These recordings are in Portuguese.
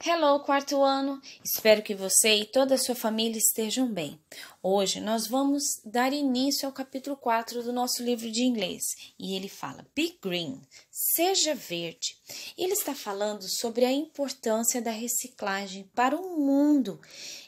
Hello, quarto ano! Espero que você e toda a sua família estejam bem. Hoje nós vamos dar início ao capítulo 4 do nosso livro de inglês e ele fala Be Green, seja verde. Ele está falando sobre a importância da reciclagem para o mundo.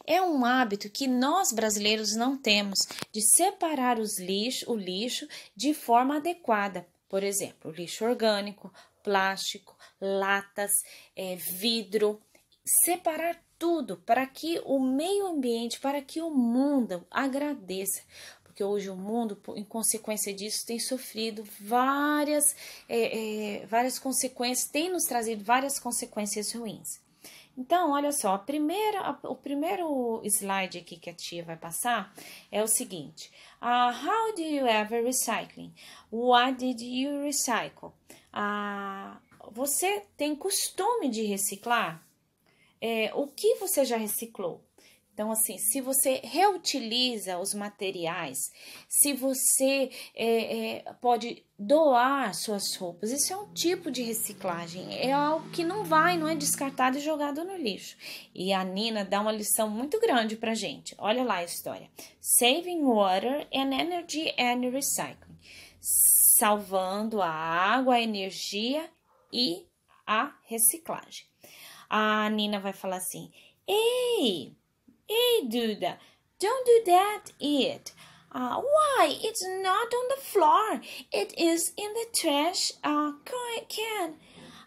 É um hábito que nós brasileiros não temos de separar os lixo, o lixo de forma adequada. Por exemplo, lixo orgânico, plástico, latas, é, vidro, separar tudo para que o meio ambiente, para que o mundo agradeça. Porque hoje o mundo, em consequência disso, tem sofrido várias, é, é, várias consequências, tem nos trazido várias consequências ruins. Então, olha só, a primeira, a, o primeiro slide aqui que a tia vai passar é o seguinte: uh, How do you ever recycling? What did you recycle? Uh, você tem costume de reciclar? é, o que você já reciclou. Então, assim, se você reutiliza os materiais, se você é, é, pode doar suas roupas, isso é um tipo de reciclagem, é algo que não vai, não é descartado e jogado no lixo. E a Nina dá uma lição muito grande pra gente. Olha lá a história: Saving Water and Energy and Recycling salvando a água, a energia e a reciclagem. a Nina vai falar assim: Ei, ei, Duda, don't do that it. Uh, why? It's not on the floor. It is in the trash uh, can.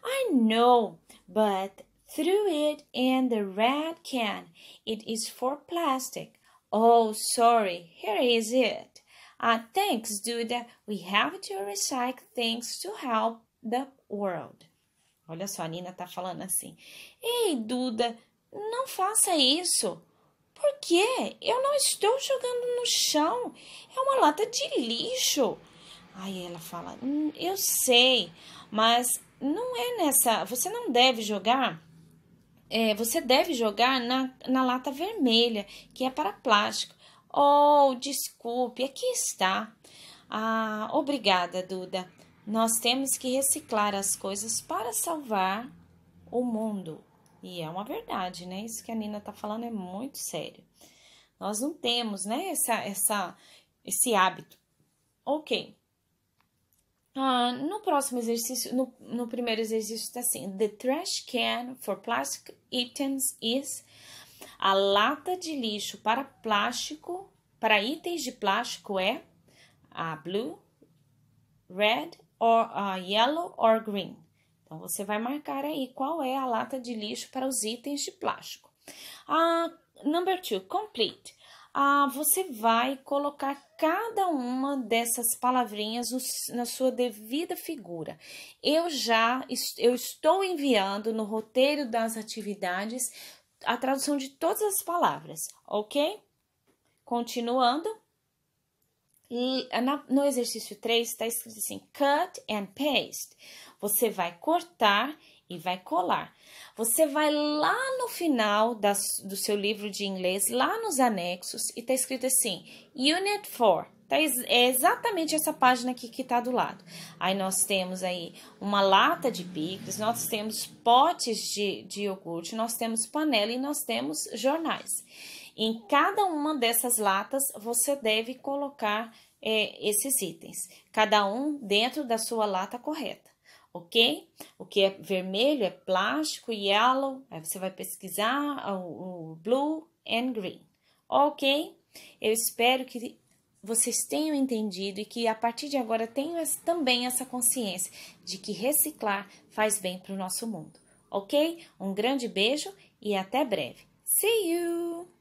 I know, but threw it in the red can. It is for plastic. Oh, sorry. Here is it. Uh, thanks, Duda. We have to recycle things to help the world. Olha só, a Nina tá falando assim. Ei, Duda, não faça isso. Por quê? Eu não estou jogando no chão. É uma lata de lixo. Aí ela fala: hum, Eu sei, mas não é nessa. Você não deve jogar. É, você deve jogar na, na lata vermelha, que é para plástico. Oh, desculpe, aqui está. Ah, obrigada, Duda. Nós temos que reciclar as coisas para salvar o mundo. E é uma verdade, né? Isso que a Nina tá falando é muito sério. Nós não temos, né, essa, essa, esse hábito. Ok. Ah, no próximo exercício, no, no primeiro exercício está assim: The trash can for plastic items is a lata de lixo para plástico, para itens de plástico é a blue, red or, uh, yellow or green. Então, você vai marcar aí qual é a lata de lixo para os itens de plástico. Uh, number two, complete. Uh, você vai colocar cada uma dessas palavrinhas na sua devida figura. Eu já eu estou enviando no roteiro das atividades a tradução de todas as palavras, ok? Continuando no exercício 3 está escrito assim: cut and paste. Você vai cortar e vai colar. Você vai lá no final das, do seu livro de inglês, lá nos anexos, e tá escrito assim: Unit 4. Tá, é exatamente essa página aqui que tá do lado. Aí nós temos aí uma lata de picles, nós temos potes de, de iogurte, nós temos panela e nós temos jornais. Em cada uma dessas latas, você deve colocar é, esses itens, cada um dentro da sua lata correta ok? O que é vermelho é plástico, yellow, aí você vai pesquisar ah, o, o blue and green, ok? Eu espero que vocês tenham entendido e que a partir de agora tenham também essa consciência de que reciclar faz bem para o nosso mundo, ok? Um grande beijo e até breve. See you!